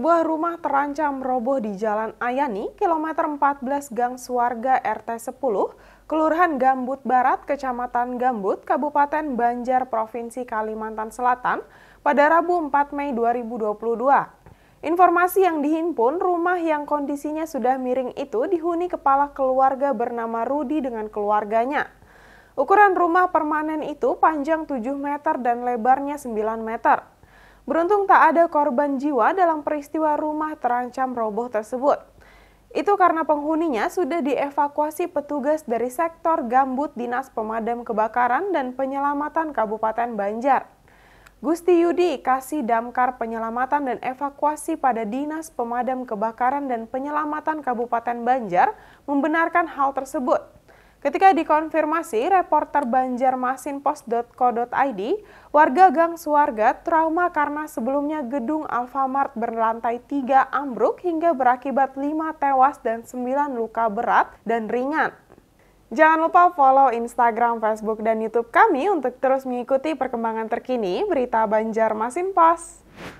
Sebuah rumah terancam roboh di Jalan Ayani, kilometer 14 Gang Suarga RT 10, Kelurahan Gambut Barat, Kecamatan Gambut, Kabupaten Banjar, Provinsi Kalimantan Selatan, pada Rabu 4 Mei 2022. Informasi yang dihimpun, rumah yang kondisinya sudah miring itu dihuni kepala keluarga bernama Rudi dengan keluarganya. Ukuran rumah permanen itu panjang 7 meter dan lebarnya 9 meter. Beruntung tak ada korban jiwa dalam peristiwa rumah terancam roboh tersebut. Itu karena penghuninya sudah dievakuasi petugas dari sektor gambut Dinas Pemadam Kebakaran dan Penyelamatan Kabupaten Banjar. Gusti Yudi kasih damkar penyelamatan dan evakuasi pada Dinas Pemadam Kebakaran dan Penyelamatan Kabupaten Banjar membenarkan hal tersebut. Ketika dikonfirmasi, reporter banjarmasinpos.co.id, warga Gang Suwarga trauma karena sebelumnya gedung Alfamart berlantai 3 ambruk hingga berakibat 5 tewas dan 9 luka berat dan ringan. Jangan lupa follow Instagram, Facebook, dan Youtube kami untuk terus mengikuti perkembangan terkini berita Banjarmasin Pos.